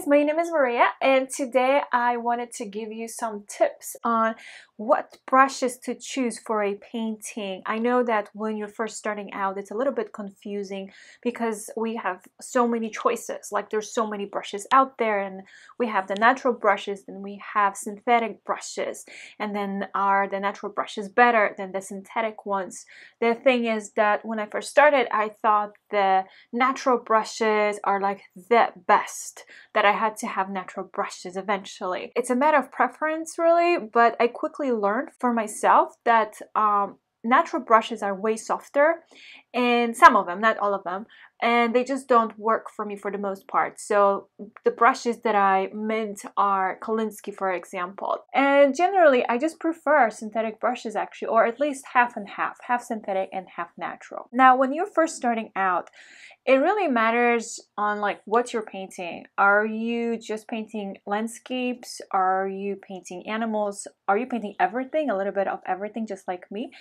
guys, my name is Maria and today I wanted to give you some tips on what brushes to choose for a painting. I know that when you're first starting out, it's a little bit confusing because we have so many choices. Like there's so many brushes out there and we have the natural brushes, and we have synthetic brushes. And then are the natural brushes better than the synthetic ones? The thing is that when I first started, I thought the natural brushes are like the best, that I had to have natural brushes eventually. It's a matter of preference really, but I quickly really learned for myself that um, natural brushes are way softer and some of them not all of them and they just don't work for me for the most part so the brushes that i mint are kolinsky for example and generally i just prefer synthetic brushes actually or at least half and half half synthetic and half natural now when you're first starting out it really matters on like what you're painting. Are you just painting landscapes? Are you painting animals? Are you painting everything? A little bit of everything, just like me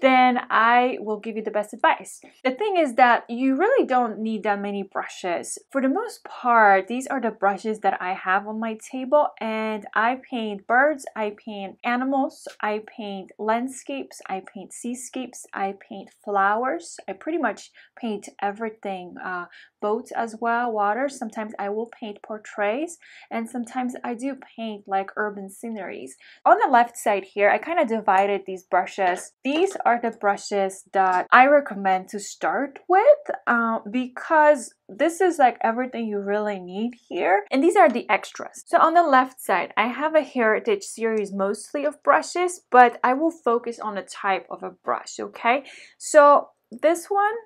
then I will give you the best advice. The thing is that you really don't need that many brushes. For the most part, these are the brushes that I have on my table and I paint birds, I paint animals, I paint landscapes, I paint seascapes, I paint flowers. I pretty much paint everything, uh, boats as well, water. Sometimes I will paint portraits and sometimes I do paint like urban sceneries. On the left side here, I kind of divided these brushes. These are the brushes that I recommend to start with um, because this is like everything you really need here and these are the extras so on the left side i have a heritage series mostly of brushes but i will focus on the type of a brush okay so this one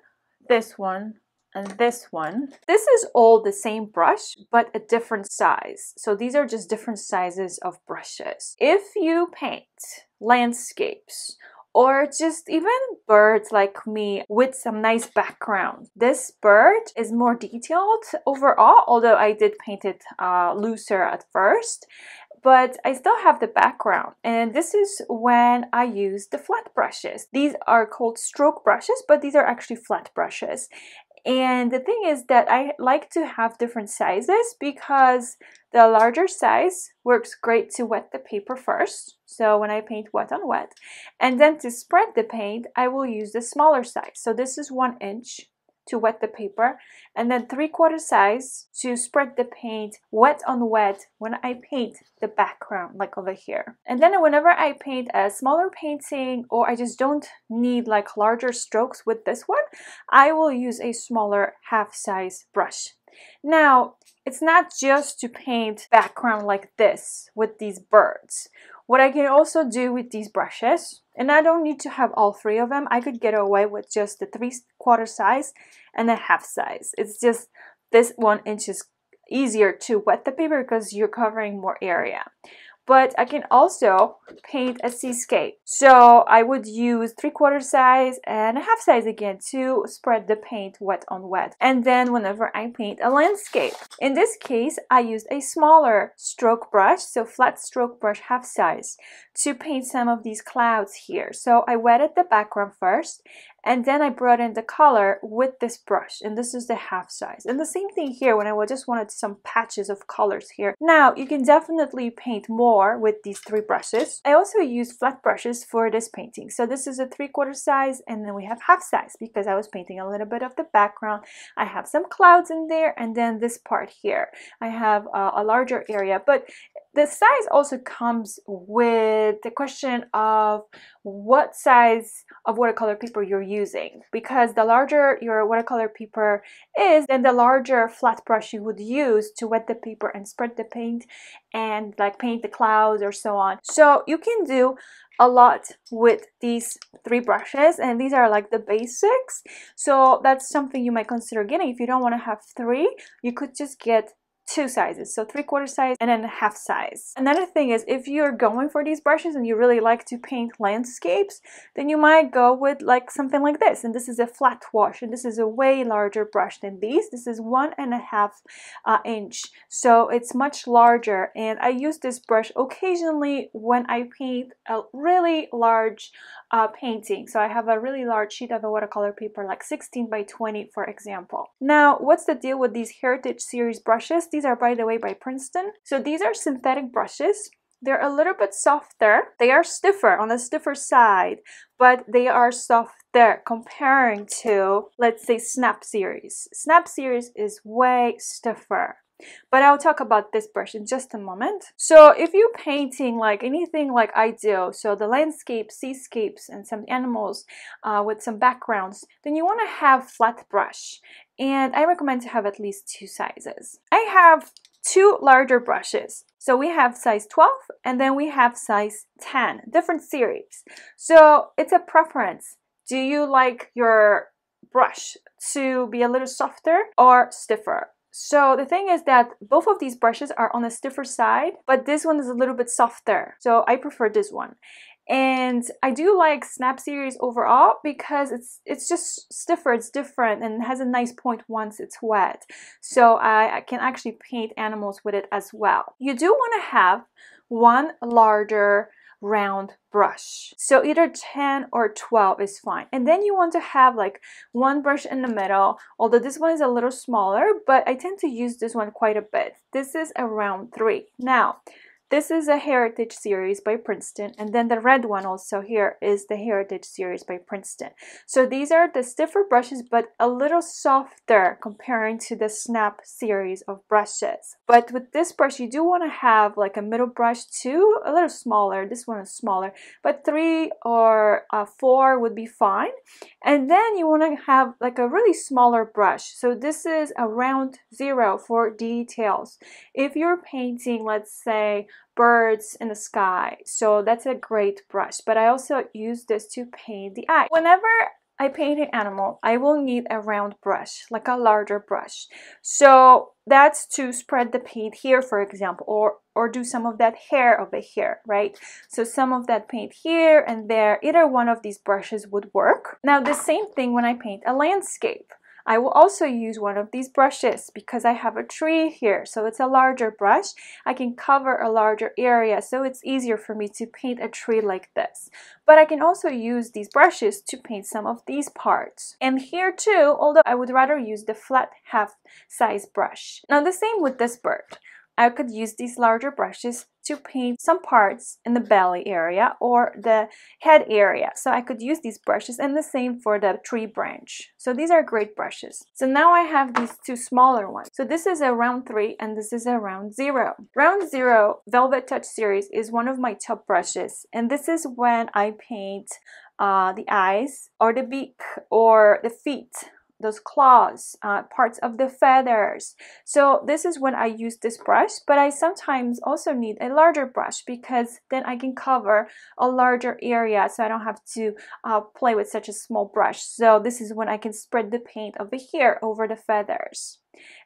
this one and this one. This is all the same brush, but a different size. So these are just different sizes of brushes. If you paint landscapes or just even birds like me with some nice background. This bird is more detailed overall, although I did paint it uh, looser at first but I still have the background and this is when I use the flat brushes. These are called stroke brushes but these are actually flat brushes and the thing is that I like to have different sizes because the larger size works great to wet the paper first. So when I paint wet on wet and then to spread the paint, I will use the smaller size. So this is one inch to wet the paper and then 3 quarter size to spread the paint wet on wet when I paint the background like over here. And then whenever I paint a smaller painting or I just don't need like larger strokes with this one, I will use a smaller half size brush. Now, it's not just to paint background like this with these birds. What I can also do with these brushes and I don't need to have all three of them. I could get away with just the three quarter size and the half size. It's just this one inch is easier to wet the paper because you're covering more area. But I can also paint a seascape. So I would use three quarter size and a half size again to spread the paint wet on wet. And then whenever I paint a landscape. In this case, I used a smaller stroke brush, so flat stroke brush half size to paint some of these clouds here. So I wetted the background first and then I brought in the color with this brush and this is the half size. And the same thing here when I just wanted some patches of colors here. Now you can definitely paint more with these three brushes. I also use flat brushes for this painting. So this is a three quarter size and then we have half size because I was painting a little bit of the background. I have some clouds in there and then this part here. I have uh, a larger area but the size also comes with the question of what size of watercolor paper you're using because the larger your watercolor paper is then the larger flat brush you would use to wet the paper and spread the paint and like paint the clouds or so on so you can do a lot with these three brushes and these are like the basics so that's something you might consider getting if you don't want to have three you could just get two sizes so three quarter size and then half size another thing is if you're going for these brushes and you really like to paint landscapes then you might go with like something like this and this is a flat wash and this is a way larger brush than these this is one and a half uh, inch so it's much larger and I use this brush occasionally when I paint a really large uh, painting so I have a really large sheet of a watercolor paper like 16 by 20 for example now what's the deal with these heritage series brushes these are, by the way, by Princeton. So these are synthetic brushes. They're a little bit softer. They are stiffer, on the stiffer side, but they are softer comparing to, let's say, Snap Series. Snap Series is way stiffer. But I'll talk about this brush in just a moment. So if you're painting like anything like I do, so the landscape, seascapes, and some animals uh, with some backgrounds, then you want to have flat brush and I recommend to have at least two sizes. I have two larger brushes. So we have size 12 and then we have size 10, different series. So it's a preference. Do you like your brush to be a little softer or stiffer? So the thing is that both of these brushes are on the stiffer side, but this one is a little bit softer. So I prefer this one. And I do like Snap Series overall because it's it's just stiffer, it's different, and has a nice point once it's wet. So I, I can actually paint animals with it as well. You do want to have one larger round brush. So either 10 or 12 is fine. And then you want to have like one brush in the middle, although this one is a little smaller, but I tend to use this one quite a bit. This is around three. Now, this is a Heritage series by Princeton. And then the red one also here is the Heritage series by Princeton. So these are the stiffer brushes, but a little softer comparing to the Snap series of brushes. But with this brush, you do want to have like a middle brush too, a little smaller. This one is smaller, but three or uh, four would be fine. And then you want to have like a really smaller brush. So this is around zero for details. If you're painting, let's say birds in the sky. So that's a great brush. But I also use this to paint the eye. Whenever I paint an animal, I will need a round brush, like a larger brush. So that's to spread the paint here, for example, or, or do some of that hair over here, right? So some of that paint here and there, either one of these brushes would work. Now the same thing when I paint a landscape. I will also use one of these brushes because I have a tree here. So it's a larger brush. I can cover a larger area. So it's easier for me to paint a tree like this. But I can also use these brushes to paint some of these parts. And here too, although I would rather use the flat half size brush. Now the same with this bird. I could use these larger brushes to paint some parts in the belly area or the head area. So I could use these brushes and the same for the tree branch. So these are great brushes. So now I have these two smaller ones. So this is a round three and this is a round zero. Round zero Velvet Touch series is one of my top brushes and this is when I paint uh, the eyes or the beak or the feet those claws, uh, parts of the feathers. So this is when I use this brush, but I sometimes also need a larger brush because then I can cover a larger area so I don't have to uh, play with such a small brush. So this is when I can spread the paint over here over the feathers.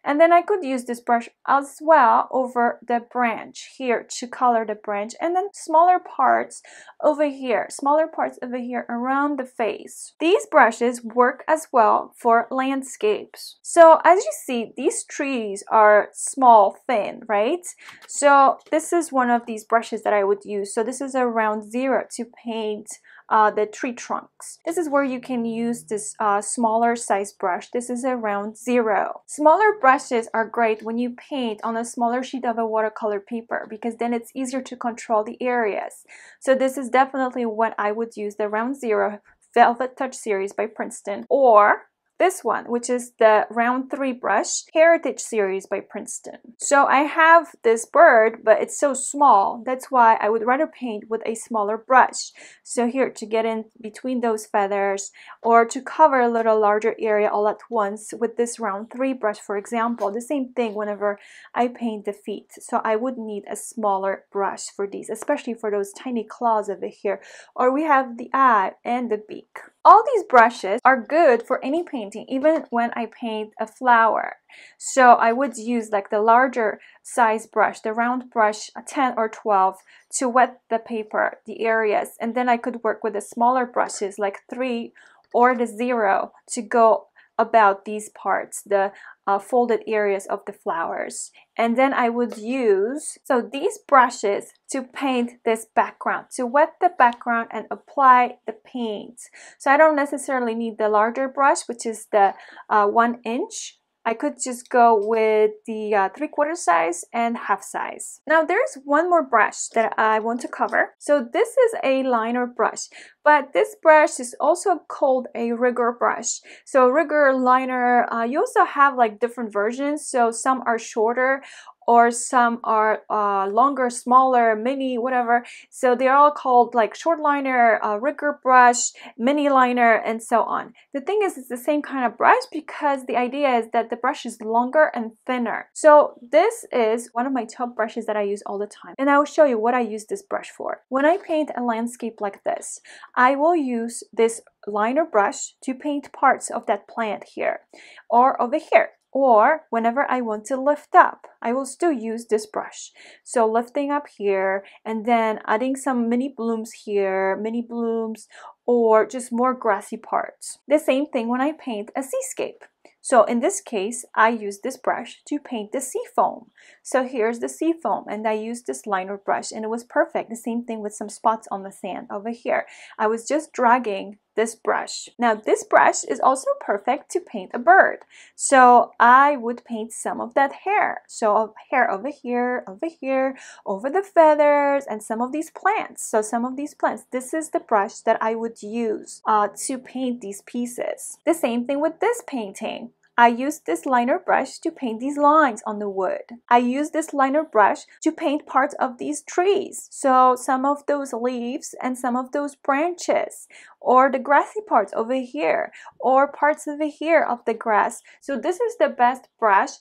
And then I could use this brush as well over the branch here to color the branch and then smaller parts over here, smaller parts over here around the face. These brushes work as well for landscapes. So as you see, these trees are small, thin, right? So this is one of these brushes that I would use. So this is around zero to paint uh, the tree trunks. This is where you can use this uh, smaller size brush. This is around zero. Smaller brushes are great when you paint on a smaller sheet of a watercolor paper because then it's easier to control the areas. So this is definitely what I would use the round zero Velvet Touch series by Princeton or this one, which is the Round 3 Brush Heritage Series by Princeton. So I have this bird, but it's so small. That's why I would rather paint with a smaller brush. So here, to get in between those feathers, or to cover a little larger area all at once with this Round 3 brush, for example. The same thing whenever I paint the feet. So I would need a smaller brush for these, especially for those tiny claws over here. Or we have the eye and the beak all these brushes are good for any painting, even when I paint a flower. So I would use like the larger size brush, the round brush uh, 10 or 12 to wet the paper, the areas. And then I could work with the smaller brushes like 3 or the 0 to go about these parts, the uh, folded areas of the flowers. And then I would use, so these brushes to paint this background, to wet the background and apply the paint. So I don't necessarily need the larger brush, which is the uh, one inch I could just go with the uh, three quarter size and half size. Now there's one more brush that I want to cover. So this is a liner brush, but this brush is also called a rigor brush. So rigor liner, uh, you also have like different versions. So some are shorter or some are uh, longer, smaller, mini, whatever. So they're all called like short liner, uh, rigger brush, mini liner, and so on. The thing is, it's the same kind of brush because the idea is that the brush is longer and thinner. So this is one of my top brushes that I use all the time. And I will show you what I use this brush for. When I paint a landscape like this, I will use this liner brush to paint parts of that plant here or over here or whenever I want to lift up, I will still use this brush. So lifting up here and then adding some mini blooms here, mini blooms, or just more grassy parts. The same thing when I paint a seascape. So in this case, I use this brush to paint the sea foam. So here's the sea foam and I used this liner brush and it was perfect. The same thing with some spots on the sand over here. I was just dragging this brush. Now this brush is also perfect to paint a bird. So I would paint some of that hair. So hair over here, over here, over the feathers and some of these plants. So some of these plants, this is the brush that I would use uh, to paint these pieces. The same thing with this painting. I used this liner brush to paint these lines on the wood. I used this liner brush to paint parts of these trees. So some of those leaves and some of those branches or the grassy parts over here or parts over here of the grass. So this is the best brush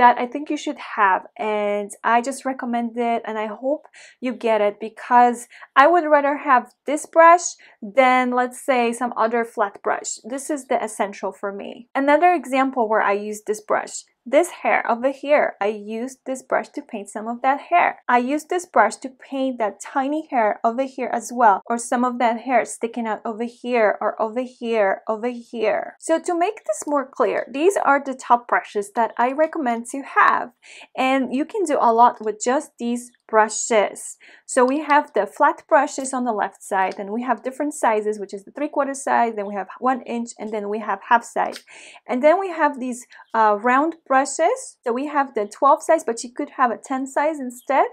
that I think you should have and I just recommend it and I hope you get it because I would rather have this brush than let's say some other flat brush. This is the essential for me. Another example where I use this brush this hair over here. I used this brush to paint some of that hair. I used this brush to paint that tiny hair over here as well or some of that hair sticking out over here or over here, over here. So to make this more clear, these are the top brushes that I recommend to have and you can do a lot with just these brushes. So we have the flat brushes on the left side and we have different sizes, which is the three quarter size, then we have one inch and then we have half size. And then we have these uh, round brushes. So we have the 12 size, but you could have a 10 size instead.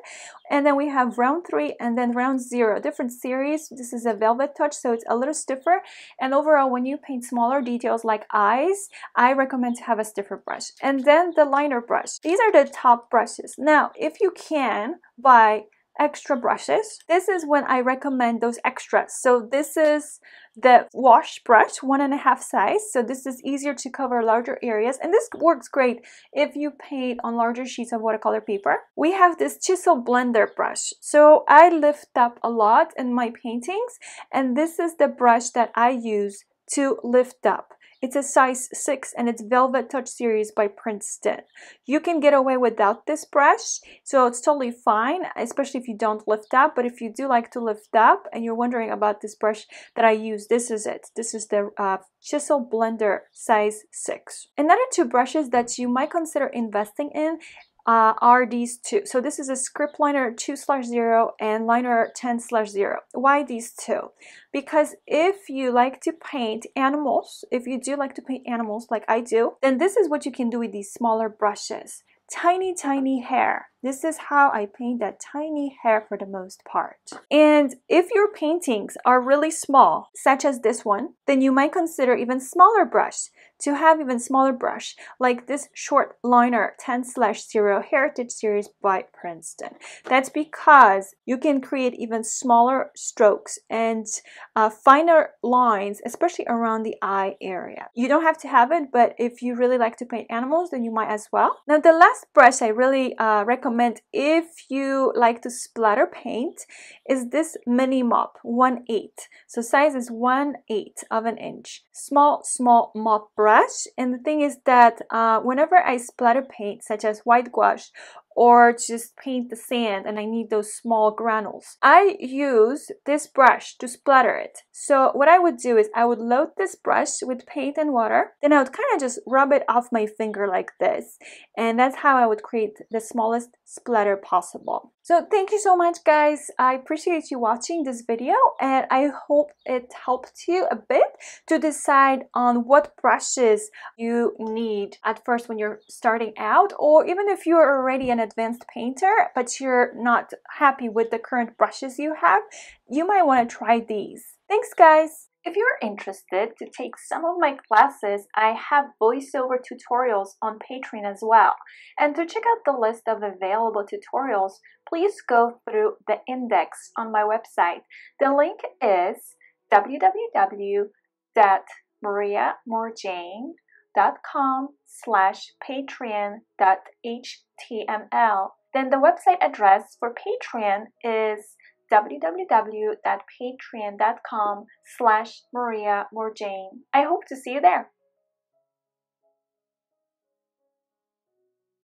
And then we have round three and then round zero, different series. This is a velvet touch, so it's a little stiffer. And overall, when you paint smaller details like eyes, I recommend to have a stiffer brush. And then the liner brush. These are the top brushes. Now, if you can, buy extra brushes. This is when I recommend those extras. So this is the wash brush, one and a half size. So this is easier to cover larger areas. And this works great if you paint on larger sheets of watercolor paper. We have this chisel blender brush. So I lift up a lot in my paintings. And this is the brush that I use to lift up. It's a size 6 and it's Velvet Touch Series by Princeton. You can get away without this brush, so it's totally fine, especially if you don't lift up. But if you do like to lift up and you're wondering about this brush that I use, this is it. This is the uh, Chisel Blender size 6. Another two brushes that you might consider investing in uh, are these two. So this is a script liner 2 slash 0 and liner 10 slash 0. Why these two? Because if you like to paint animals, if you do like to paint animals like I do, then this is what you can do with these smaller brushes. Tiny, tiny hair. This is how I paint that tiny hair for the most part. And if your paintings are really small, such as this one, then you might consider even smaller brush to have even smaller brush, like this short liner 10-0 slash Heritage Series by Princeton. That's because you can create even smaller strokes and uh, finer lines, especially around the eye area. You don't have to have it, but if you really like to paint animals, then you might as well. Now the last brush I really uh, recommend if you like to splatter paint is this mini mop 1 8. So size is 1 8 of an inch. Small, small mop brush brush and the thing is that uh, whenever I splatter paint such as white gouache or just paint the sand and I need those small granules. I use this brush to splatter it. So what I would do is I would load this brush with paint and water, then I would kind of just rub it off my finger like this. And that's how I would create the smallest splatter possible. So thank you so much guys. I appreciate you watching this video and I hope it helped you a bit to decide on what brushes you need at first when you're starting out or even if you're already an advanced painter, but you're not happy with the current brushes you have, you might want to try these. Thanks guys! If you're interested to take some of my classes, I have voiceover tutorials on Patreon as well. And to check out the list of available tutorials, please go through the index on my website. The link is www.mariamorjane.com com slash patreon.html. Then the website address for Patreon is www.patreon.com slash Maria Morjane. I hope to see you there.